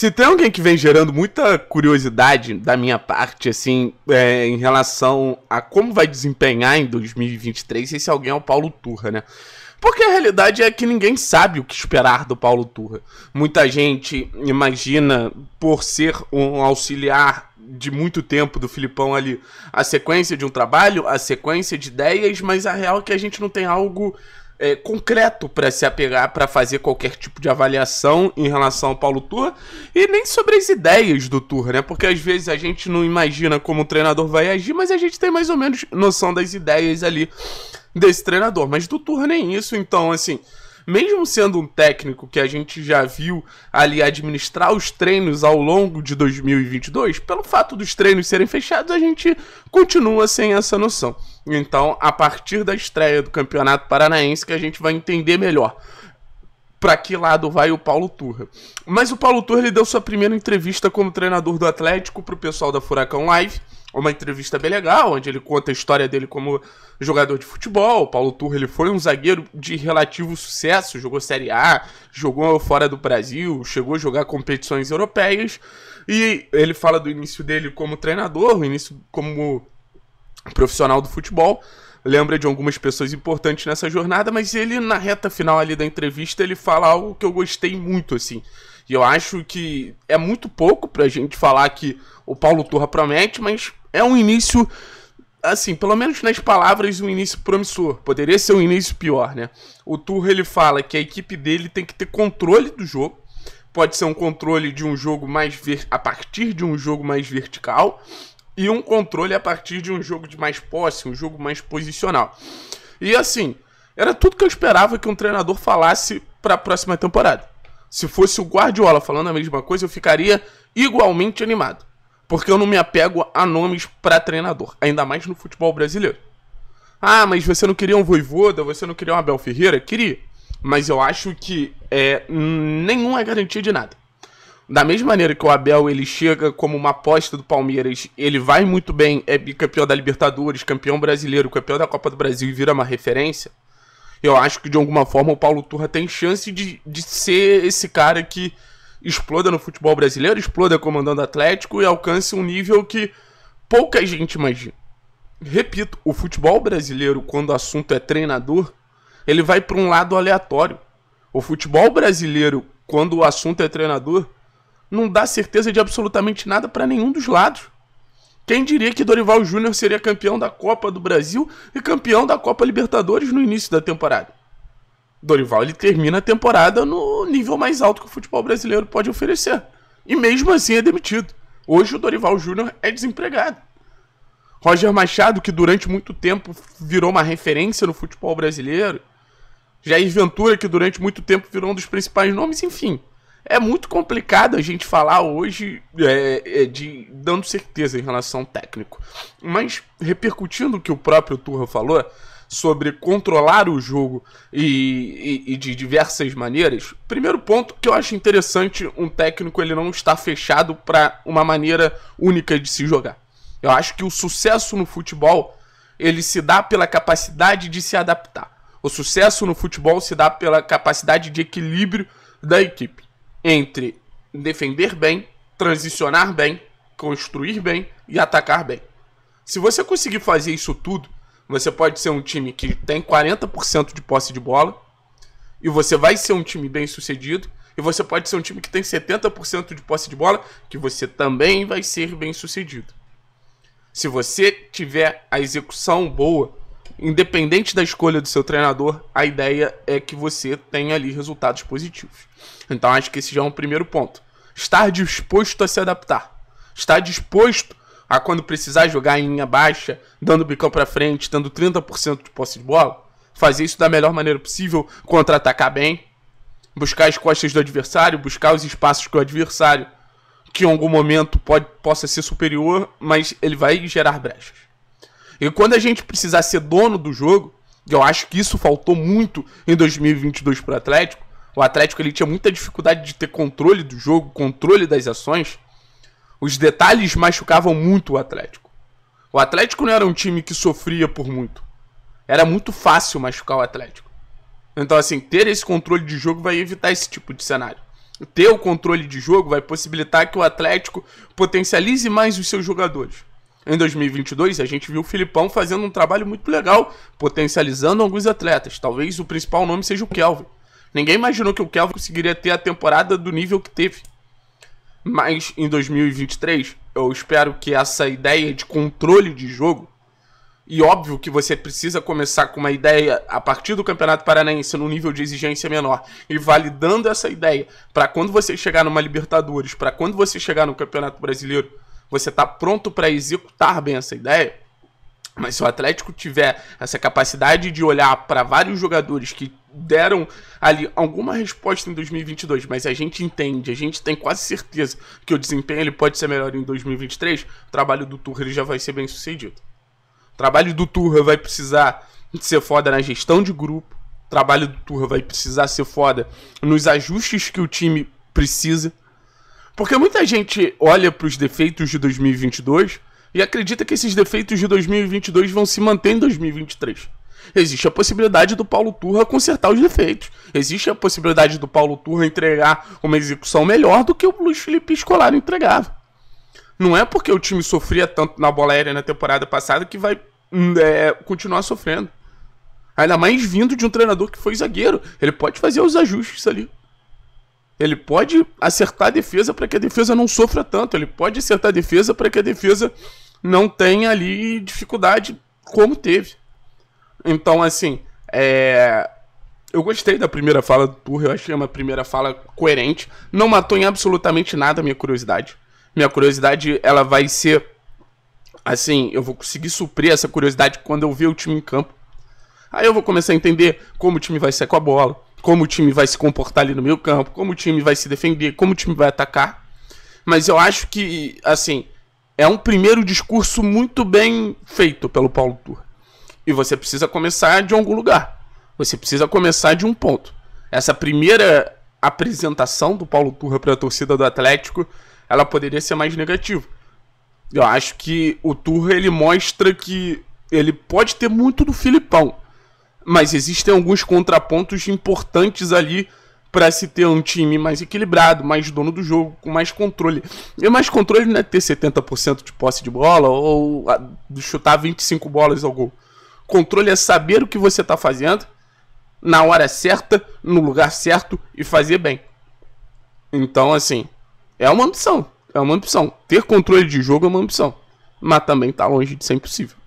Se tem alguém que vem gerando muita curiosidade da minha parte, assim, é, em relação a como vai desempenhar em 2023, esse alguém é o Paulo Turra, né? Porque a realidade é que ninguém sabe o que esperar do Paulo Turra. Muita gente imagina, por ser um auxiliar de muito tempo do Filipão ali, a sequência de um trabalho, a sequência de ideias, mas a real é que a gente não tem algo é, concreto para se apegar para fazer qualquer tipo de avaliação em relação ao Paulo Turra e nem sobre as ideias do Turra, né? Porque às vezes a gente não imagina como o treinador vai agir, mas a gente tem mais ou menos noção das ideias ali desse treinador. Mas do Turra nem isso, então assim. Mesmo sendo um técnico que a gente já viu ali administrar os treinos ao longo de 2022, pelo fato dos treinos serem fechados, a gente continua sem essa noção. Então, a partir da estreia do Campeonato Paranaense que a gente vai entender melhor para que lado vai o Paulo Turra. Mas o Paulo Turra ele deu sua primeira entrevista como treinador do Atlético para o pessoal da Furacão Live. Uma entrevista bem legal, onde ele conta a história dele como jogador de futebol. O Paulo Turra ele foi um zagueiro de relativo sucesso, jogou Série A, jogou fora do Brasil, chegou a jogar competições europeias. E ele fala do início dele como treinador, o início como profissional do futebol, lembra de algumas pessoas importantes nessa jornada, mas ele na reta final ali da entrevista, ele fala algo que eu gostei muito assim. E eu acho que é muito pouco pra gente falar que o Paulo Turra promete, mas é um início assim, pelo menos nas palavras, um início promissor. Poderia ser um início pior, né? O Turra ele fala que a equipe dele tem que ter controle do jogo. Pode ser um controle de um jogo mais ver... a partir de um jogo mais vertical, e um controle a partir de um jogo de mais posse, um jogo mais posicional. E assim, era tudo que eu esperava que um treinador falasse para a próxima temporada. Se fosse o Guardiola falando a mesma coisa, eu ficaria igualmente animado, porque eu não me apego a nomes para treinador, ainda mais no futebol brasileiro. Ah, mas você não queria um Voivoda, você não queria um Abel Ferreira? Queria, mas eu acho que é, nenhum é garantia de nada. Da mesma maneira que o Abel ele chega como uma aposta do Palmeiras, ele vai muito bem, é bicampeão da Libertadores, campeão brasileiro, campeão da Copa do Brasil e vira uma referência. Eu acho que de alguma forma o Paulo Turra tem chance de, de ser esse cara que exploda no futebol brasileiro, exploda comandando Atlético e alcance um nível que pouca gente imagina. Repito, o futebol brasileiro, quando o assunto é treinador, ele vai para um lado aleatório. O futebol brasileiro, quando o assunto é treinador, não dá certeza de absolutamente nada para nenhum dos lados. Quem diria que Dorival Júnior seria campeão da Copa do Brasil e campeão da Copa Libertadores no início da temporada? Dorival ele termina a temporada no nível mais alto que o futebol brasileiro pode oferecer. E mesmo assim é demitido. Hoje o Dorival Júnior é desempregado. Roger Machado, que durante muito tempo virou uma referência no futebol brasileiro, Jair Ventura, que durante muito tempo virou um dos principais nomes, enfim. É muito complicado a gente falar hoje é, é de dando certeza em relação ao técnico. Mas repercutindo o que o próprio Turra falou sobre controlar o jogo e, e, e, de diversas maneiras. Primeiro ponto que eu acho interessante um técnico ele não está fechado para uma maneira única de se jogar. Eu acho que o sucesso no futebol ele se dá pela capacidade de se adaptar. O sucesso no futebol se dá pela capacidade de equilíbrio da equipe entre defender bem, transicionar bem, construir bem e atacar bem. Se você conseguir fazer isso tudo, você pode ser um time que tem 40% de posse de bola e você vai ser um time bem sucedido. E você pode ser um time que tem 70% de posse de bola, que você também vai ser bem sucedido. Se você tiver a execução boa, independente da escolha do seu treinador, a ideia é que você tenha ali resultados positivos. Então acho que esse já é um primeiro ponto. Estar disposto a se adaptar. Estar disposto a quando precisar jogar em linha baixa, dando bicão para frente, dando 30% de posse de bola, fazer isso da melhor maneira possível, contra-atacar bem, buscar as costas do adversário, buscar os espaços que o adversário, que em algum momento pode, possa ser superior, mas ele vai gerar brechas. E quando a gente precisar ser dono do jogo, eu acho que isso faltou muito em 2022 para o Atlético. O Atlético ele tinha muita dificuldade de ter controle do jogo, controle das ações. Os detalhes machucavam muito o Atlético. O Atlético não era um time que sofria por muito. Era muito fácil machucar o Atlético. Então, assim, ter esse controle de jogo vai evitar esse tipo de cenário. Ter o controle de jogo vai possibilitar que o Atlético potencialize mais os seus jogadores em 2022, a gente viu o Filipão fazendo um trabalho muito legal, potencializando alguns atletas. Talvez o principal nome seja o Kelvin. Ninguém imaginou que o Kelvin conseguiria ter a temporada do nível que teve. Mas em 2023, eu espero que essa ideia de controle de jogo, e óbvio que você precisa começar com uma ideia a partir do Campeonato Paranaense num nível de exigência menor e validando essa ideia para quando você chegar numa Libertadores, para quando você chegar no Campeonato Brasileiro, você está pronto para executar bem essa ideia. Mas se o Atlético tiver essa capacidade de olhar para vários jogadores que deram ali alguma resposta em 2022, mas a gente entende, a gente tem quase certeza que o desempenho ele pode ser melhor em 2023, o trabalho do Turra já vai ser bem sucedido. O trabalho do Turra vai precisar de ser foda na gestão de grupo, o trabalho do Turra vai precisar ser foda nos ajustes que o time precisa. Porque muita gente olha para os defeitos de 2022 e acredita que esses defeitos de 2022 vão se manter em 2023. Existe a possibilidade do Paulo Turra consertar os defeitos. Existe a possibilidade do Paulo Turra entregar uma execução melhor do que o Luiz Felipe Escolar entregava. Não é porque o time sofria tanto na bola aérea na temporada passada que vai hum, é, continuar sofrendo. Ainda mais vindo de um treinador que foi zagueiro. Ele pode fazer os ajustes ali. Ele pode acertar a defesa para que a defesa não sofra tanto. Ele pode acertar a defesa para que a defesa não tenha ali dificuldade como teve. Então, assim, é... eu gostei da primeira fala do Turra. Eu achei uma primeira fala coerente. Não matou em absolutamente nada a minha curiosidade. Minha curiosidade, ela vai ser. Assim, eu vou conseguir suprir essa curiosidade quando eu ver o time em campo. Aí eu vou começar a entender como o time vai ser com a bola como o time vai se comportar ali no meio campo, como o time vai se defender, como o time vai atacar. Mas eu acho que, assim, é um primeiro discurso muito bem feito pelo Paulo Tur. E você precisa começar de algum lugar. Você precisa começar de um ponto. Essa primeira apresentação do Paulo Turra para a torcida do Atlético, ela poderia ser mais negativa. Eu acho que o Turra ele mostra que ele pode ter muito do Filipão, mas existem alguns contrapontos importantes ali para se ter um time mais equilibrado, mais dono do jogo, com mais controle. E mais controle não é ter 70% de posse de bola ou chutar 25 bolas ao gol. Controle é saber o que você está fazendo na hora certa, no lugar certo e fazer bem. Então, assim, é uma opção, É uma opção Ter controle de jogo é uma opção, Mas também está longe de ser impossível.